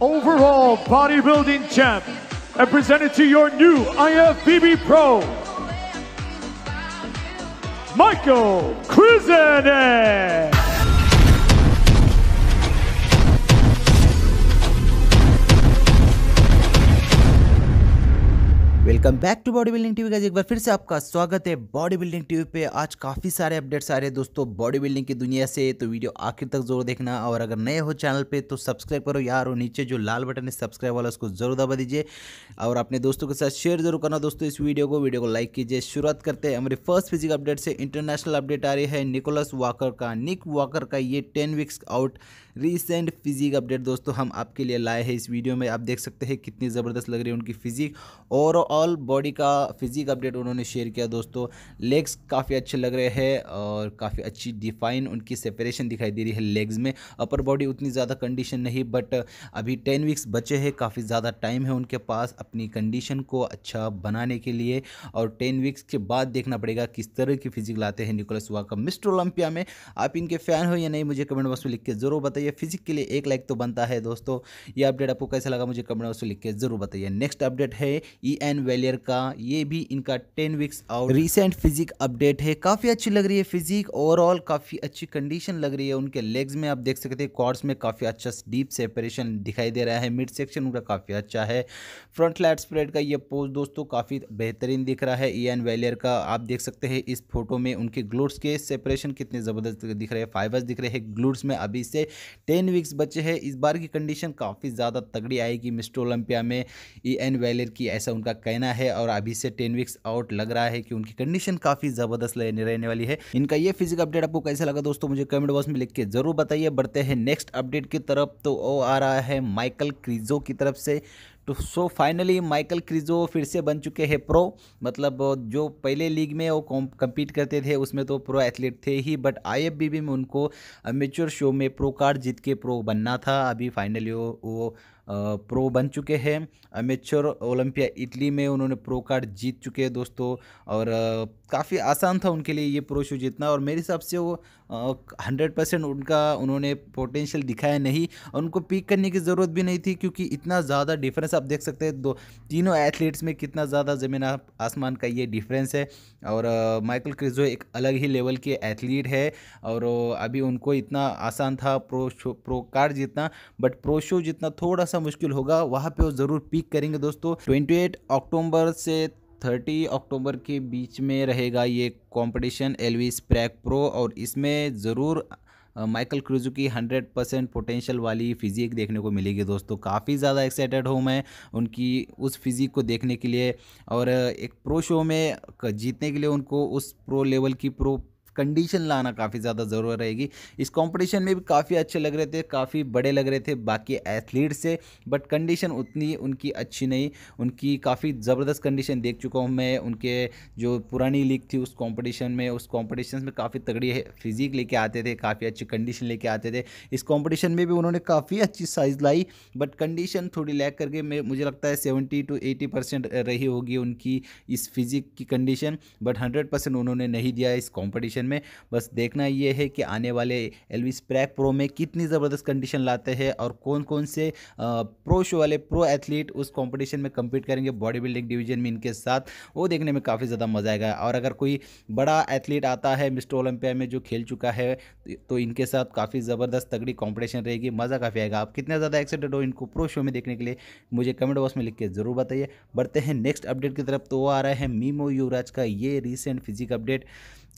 overall bodybuilding champ and presented to your new IFBB Pro, Michael Krizenek. Welcome back to body building TV का एक बार फिर से आपका स्वागत है बॉडी बिल्डिंग टीवी पे आज काफ़ी सारे अपडेट्स आ रहे हैं दोस्तों बॉडी बिल्डिंग की दुनिया से तो वीडियो आखिर तक जरूर देखना और अगर नए हो चैनल पे तो सब्सक्राइब करो यार और नीचे जो लाल बटन है सब्सक्राइब वाला उसको जरूर दबा दीजिए और अपने दोस्तों के साथ शेयर जरूर करना दोस्तों इस वीडियो को वीडियो को लाइक कीजिए शुरुआत करते हैं हमारी फर्स्ट फिजिक अपडेट से इंटरनेशनल अपडेट आ रही है निकोलस वॉकर का निक वॉकर का ये ten weeks out recent physique update दोस्तों हम आपके लिए लाए हैं इस वीडियो में आप देख सकते हैं कितनी ज़बरदस्त लग रही है उनकी फिजिक और ऑल बॉडी का फिजिक अपडेट उन्होंने शेयर किया दोस्तों लेग्स काफ़ी अच्छे लग रहे हैं और काफ़ी अच्छी डिफाइन उनकी सेपरेशन दिखाई दे रही है लेग्स में अपर बॉडी उतनी ज़्यादा कंडीशन नहीं बट अभी टेन वीक्स बचे हैं काफ़ी ज़्यादा टाइम है उनके पास अपनी कंडीशन को अच्छा बनाने के लिए और टेन वीक्स के बाद देखना पड़ेगा किस तरह की फिजिक लाते हैं निकोलस वाका मिस्टर ओलंपिया में आप इनके फ़ैन हो या नहीं मुझे कमेंट बॉक्स में लिख के ज़रूर बताइए फिजिक के लिए एक लाइक तो बनता है दोस्तों ये अपडेट आपको कैसा लगा मुझे कमेंट बॉक्स में लिख के ज़रूर बताइए नेक्स्ट अपडेट है ई एन वैली फेलियर का ये भी इनका ten weeks out recent physique update है काफ़ी अच्छी लग रही है फिजिक ओवरऑल काफ़ी अच्छी कंडीशन लग रही है उनके लेग्स में आप देख सकते हैं कॉर्ड्स में काफ़ी अच्छा डीप सेपरेशन दिखाई दे रहा है मिड सेक्शन उनका काफ़ी अच्छा है फ्रंट लाइट स्प्रेड का ये पोज दोस्तों काफ़ी बेहतरीन दिख रहा है ईएन वेलियर का आप देख सकते हैं इस फोटो में उनके ग्लूट्स के सेपरेशन कितने ज़बरदस्त दिख रहे हैं फाइबर्स दिख रहे हैं ग्लूट्स में अभी से टेन वीक्स बचे हैं इस बार की कंडीशन काफ़ी ज़्यादा तगड़ी आएगी मिस्टर ओलंपिया में ई एन वेलियर की ऐसा उनका कहना महीना है और अभी से टेन वीक्स आउट लग रहा है कि उनकी कंडीशन काफी जबरदस्त रहने वाली है इनका ये फिजिक अपडेट आपको कैसे लगा दोस्तों मुझे कमेंट बॉक्स में लिख के जरूर बताइए बढ़ते हैं नेक्स्ट अपडेट की तरफ तो वो आ रहा है माइकल क्रिजो की तरफ से तो सो फाइनली माइकल क्रिजो फिर से बन चुके हैं प्रो मतलब जो पहले लीग में वो कम्पीट करते थे उसमें तो प्रो एथलीट थे ही बट आईएफबीबी में उनको मेच्योर शो में प्रो कार्ड जीत के प्रो बनना था अभी फाइनली वो, वो प्रो बन चुके हैं अमेचर ओलंपिया इटली में उन्होंने प्रो कार्ड जीत चुके हैं दोस्तों और काफ़ी आसान था उनके लिए ये प्रो शो जीतना और मेरे हिसाब से वो हंड्रेड परसेंट उनका उन्होंने पोटेंशियल दिखाया नहीं और उनको पीक करने की ज़रूरत भी नहीं थी क्योंकि इतना ज़्यादा डिफरेंस आप देख सकते हैं दो तीनों एथलीट्स में कितना ज़्यादा ज़मीन आसमान का ये डिफरेंस है और माइकल क्रिजो एक अलग ही लेवल के एथलीट है और अभी उनको इतना आसान था प्रो शो प्रो कार्ड जीतना बट प्रो शो जीतना थोड़ा सा सा मुश्किल होगा वहाँ पे वो ज़रूर पीक करेंगे दोस्तों 28 अक्टूबर से 30 अक्टूबर के बीच में रहेगा ये कंपटीशन एलविस स्प्रैक प्रो और इसमें ज़रूर माइकल क्रूजू की 100 परसेंट पोटेंशियल वाली फिजिक देखने को मिलेगी दोस्तों काफ़ी ज़्यादा एक्साइटेड हूँ मैं उनकी उस फिजिक को देखने के लिए और एक प्रो शो में जीतने के लिए उनको उस प्रो लेवल की प्रो कंडीशन लाना काफ़ी ज़्यादा ज़रूरत रहेगी इस कंपटीशन में भी काफ़ी अच्छे लग रहे थे काफ़ी बड़े लग रहे थे बाकी एथलीट से बट कंडीशन उतनी उनकी अच्छी नहीं उनकी काफ़ी ज़बरदस्त कंडीशन देख चुका हूँ मैं उनके जो पुरानी लीग थी उस कॉम्पिटिशन में उस कॉम्पिटिशन में काफ़ी तगड़ी फिजिक लेके आते थे काफ़ी अच्छी कंडीशन लेके आते थे इस कॉम्पिटिशन में भी उन्होंने काफ़ी अच्छी साइज़ लाई बट कंडीशन थोड़ी लैक करके मैं मुझे लगता है सेवेंटी टू एटी परसेंट रही होगी उनकी इस फिजिक की कंडीशन बट हंड्रेड परसेंट उन्होंने नहीं दिया इस कॉम्पिटिशन में बस देखना ये है कि आने वाले एलवी स्प्रैक प्रो में कितनी ज़बरदस्त कंडीशन लाते हैं और कौन कौन से प्रो शो वाले प्रो एथलीट उस कॉम्पिटिशन में कम्पीट करेंगे बॉडी बिल्डिंग डिवीजन में इनके साथ वो देखने में काफ़ी ज़्यादा मज़ा आएगा और अगर कोई बड़ा एथलीट आता है मिस्टर ओलंपिया में जो खेल चुका है तो इनके साथ काफ़ी ज़बरदस्त तगड़ी कॉम्पिटिशन रहेगी मज़ा काफ़ी आएगा आप कितना ज़्यादा एक्साइटेड हो इनको प्रो शो में देखने के लिए मुझे कमेंट बॉक्स में लिख के ज़रूर बताइए बढ़ते हैं नेक्स्ट अपडेट की तरफ तो वो आ रहा है मीमो युवराज का ये रिसेंट फिजिक अपडेट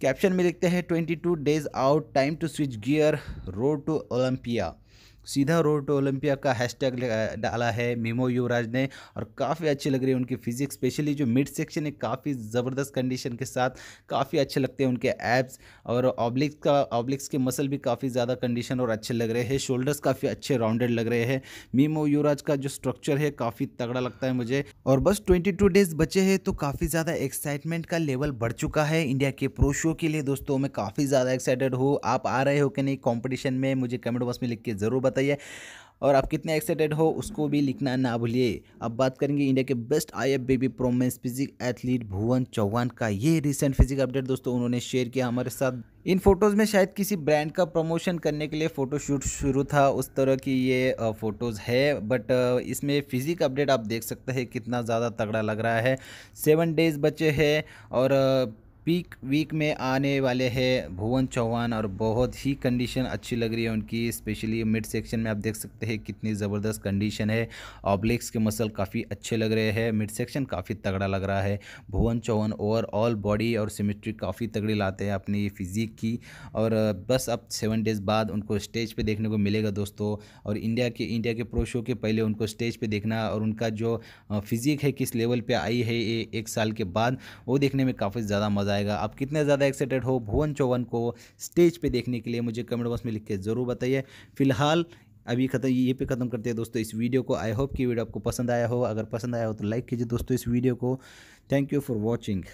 कैप्शन में लिखते हैं twenty two days out time to switch gear road to Olympia सीधा रोड टू ओलंपिया का हैशटैग डाला है मीमो युवराज ने और काफ़ी अच्छी लग रही है उनकी फिजिक्स स्पेशली जो मिड सेक्शन है काफ़ी ज़बरदस्त कंडीशन के साथ काफ़ी अच्छे लगते हैं उनके एब्स और ऑब्लिक्स का ऑब्लिक्स के मसल भी काफ़ी ज़्यादा कंडीशन और अच्छे लग रहे हैं शोल्डर्स काफ़ी अच्छे राउंडेड लग रहे हैं मीमो युवराज का जो स्ट्रक्चर है काफ़ी तगड़ा लगता है मुझे और बस ट्वेंटी डेज बचे हैं तो काफ़ी ज़्यादा एक्साइटमेंट का लेवल बढ़ चुका है इंडिया के प्रो शो के लिए दोस्तों मैं काफ़ी ज़्यादा एक्साइटेड हूँ आप आ रहे हो कि नहीं कॉम्पिटिशन में मुझे कमेंट बॉक्स में लिख के ज़रूर बताइए और आप कितने एक्साइटेड हो उसको भी लिखना ना भूलिए अब बात करेंगे इंडिया के best I F B B pro men's physique athlete Bhuvan Chauhan का ये रिसेंट फिजिक अपडेट दोस्तों उन्होंने शेयर किया हमारे साथ इन फोटोज़ में शायद किसी ब्रांड का प्रमोशन करने के लिए फ़ोटोशूट शुरू था उस तरह की ये फ़ोटोज़ है बट इसमें फिजिक अपडेट आप देख सकते हैं कितना ज़्यादा तगड़ा लग रहा है सेवन डेज़ बचे हैं और पीक वीक में आने वाले हैं भुवन चौहान और बहुत ही कंडीशन अच्छी लग रही है उनकी स्पेशली मिड सेक्शन में आप देख सकते हैं कितनी ज़बरदस्त कंडीशन है ऑब्लिक्स के मसल काफ़ी अच्छे लग रहे हैं मिड सेक्शन काफ़ी तगड़ा लग रहा है भुवन चौहान ओवरऑल बॉडी और सिमेट्री काफ़ी तगड़ी लाते हैं अपनी फिजिक की और बस अब सेवन डेज़ बाद उनको स्टेज पर देखने को मिलेगा दोस्तों और इंडिया के इंडिया के प्रो शो के पहले उनको स्टेज पर देखना और उनका जो फिजिक है किस लेवल पर आई है ये एक साल के बाद वो देखने में काफ़ी ज़्यादा मज़ा आएगा आप कितने ज़्यादा एक्साइटेड हो भुवन चौवन को स्टेज पे देखने के लिए मुझे कमेंट बॉक्स में लिख के ज़रूर बताइए फिलहाल अभी खत्म ये पे ख़त्म करते हैं दोस्तों इस वीडियो को आई होप कि वीडियो आपको पसंद आया हो अगर पसंद आया हो तो लाइक कीजिए दोस्तों इस वीडियो को थैंक यू फॉर वॉचिंग